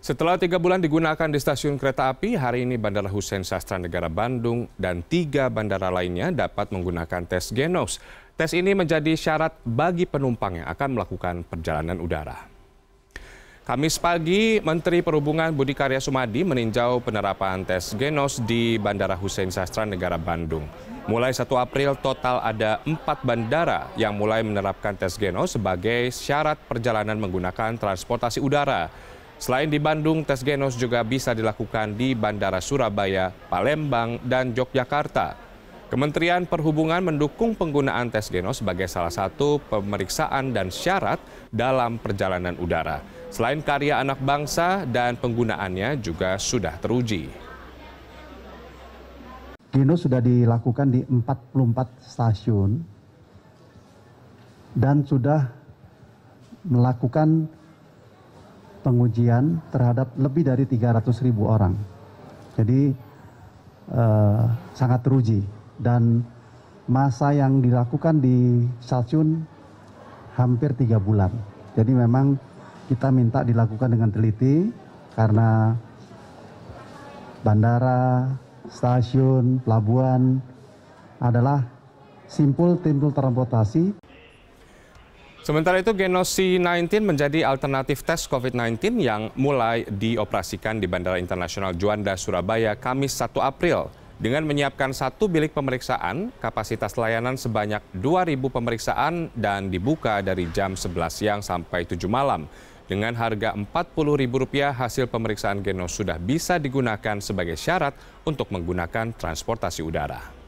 Setelah tiga bulan digunakan di stasiun kereta api, hari ini Bandara Hussein Sastra Negara Bandung dan tiga bandara lainnya dapat menggunakan tes genos. Tes ini menjadi syarat bagi penumpang yang akan melakukan perjalanan udara. Kamis pagi, Menteri Perhubungan Budi Karya Sumadi meninjau penerapan tes genos di Bandara Hussein Sastra Negara Bandung. Mulai 1 April, total ada empat bandara yang mulai menerapkan tes genos sebagai syarat perjalanan menggunakan transportasi udara. Selain di Bandung, tes genos juga bisa dilakukan di Bandara Surabaya, Palembang, dan Yogyakarta. Kementerian Perhubungan mendukung penggunaan tes genos sebagai salah satu pemeriksaan dan syarat dalam perjalanan udara. Selain karya anak bangsa dan penggunaannya juga sudah teruji. Genos sudah dilakukan di 44 stasiun dan sudah melakukan pengujian terhadap lebih dari 300 ribu orang. Jadi eh, sangat teruji dan masa yang dilakukan di stasiun hampir tiga bulan. Jadi memang kita minta dilakukan dengan teliti karena bandara, stasiun, pelabuhan adalah simpul timbul transportasi Sementara itu, Genos Genosi 19 menjadi alternatif tes COVID-19 yang mulai dioperasikan di Bandara Internasional Juanda, Surabaya, Kamis 1 April. Dengan menyiapkan satu bilik pemeriksaan, kapasitas layanan sebanyak 2.000 pemeriksaan dan dibuka dari jam 11 siang sampai 7 malam. Dengan harga Rp40.000, hasil pemeriksaan genos sudah bisa digunakan sebagai syarat untuk menggunakan transportasi udara.